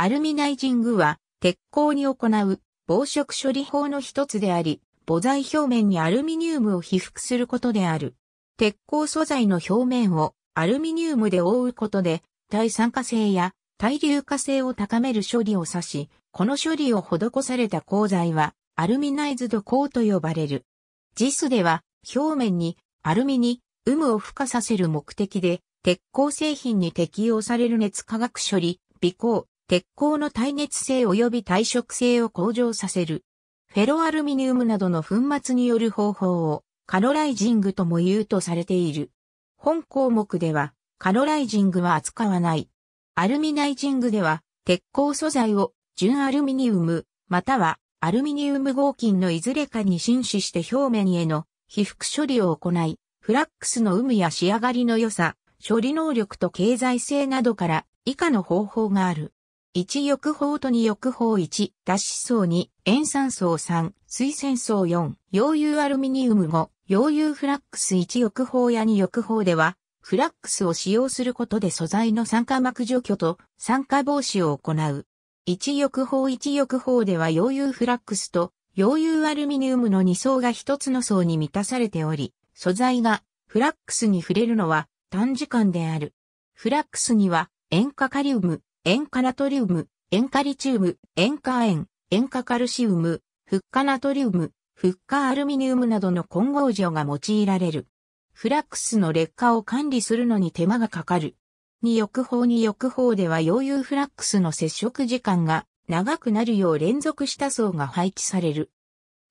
アルミナイジングは、鉄鋼に行う防食処理法の一つであり、母材表面にアルミニウムを被覆することである。鉄鋼素材の表面をアルミニウムで覆うことで、耐酸化性や耐硫化性を高める処理を指し、この処理を施された鋼材は、アルミナイズド鋼と呼ばれる。JIS では、表面にアルミに有無を付加させる目的で、鉄鋼製品に適用される熱化学処理、微鋼、鉄鋼の耐熱性及び耐食性を向上させる。フェロアルミニウムなどの粉末による方法をカロライジングとも言うとされている。本項目ではカロライジングは扱わない。アルミナイジングでは鉄鋼素材を純アルミニウムまたはアルミニウム合金のいずれかに浸死して表面への被覆処理を行い、フラックスの有無や仕上がりの良さ、処理能力と経済性などから以下の方法がある。1翼法と2翼法1、脱脂層2、塩酸層3、水栓層4、溶融アルミニウム5、溶融フラックス1翼法や2翼法では、フラックスを使用することで素材の酸化膜除去と酸化防止を行う。1翼法1翼法では溶融フラックスと溶融アルミニウムの2層が1つの層に満たされており、素材がフラックスに触れるのは短時間である。フラックスには塩化カリウム、塩化ナトリウム、塩化リチウム、塩化塩、塩化カルシウム、フッ化ナトリウム、フッ化アルミニウムなどの混合状が用いられる。フラックスの劣化を管理するのに手間がかかる。二翼法二翼法では溶融フラックスの接触時間が長くなるよう連続した層が配置される。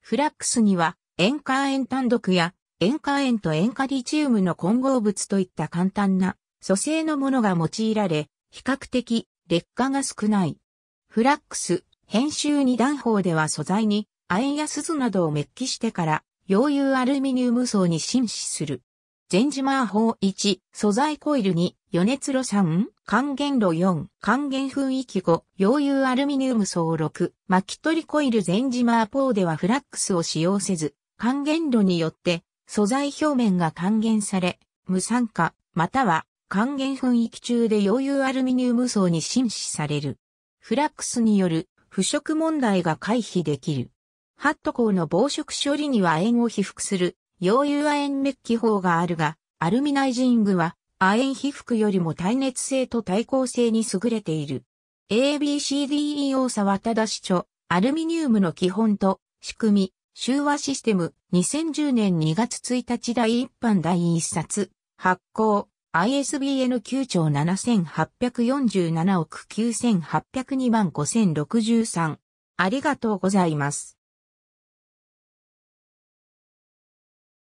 フラックスには塩化塩単独や塩化塩と塩化リチウムの混合物といった簡単な組成のものが用いられ、比較的劣化が少ない。フラックス、編集二段法では素材に亜鉛や鈴などをメッキしてから、溶融アルミニウム層に浸死する。ゼンジマー法1、素材コイル2、余熱炉3、還元炉4、還元雰囲気5、溶融アルミニウム層6、巻き取りコイルゼンジマー法ではフラックスを使用せず、還元炉によって素材表面が還元され、無酸化、または還元噴域中で溶融アルミニウム層に浸死される。フラックスによる腐食問題が回避できる。ハット鋼の防食処理には亜鉛を被覆する溶融亜鉛メッキ法があるが、アルミナイジングは亜鉛被覆よりも耐熱性と耐抗性に優れている。ABCDE 大沢はただし著、アルミニウムの基本と仕組み、周和システム、2010年2月1日第1版第1冊、発行、ISBN 9兆7847億9802万5063。ありがとうございます。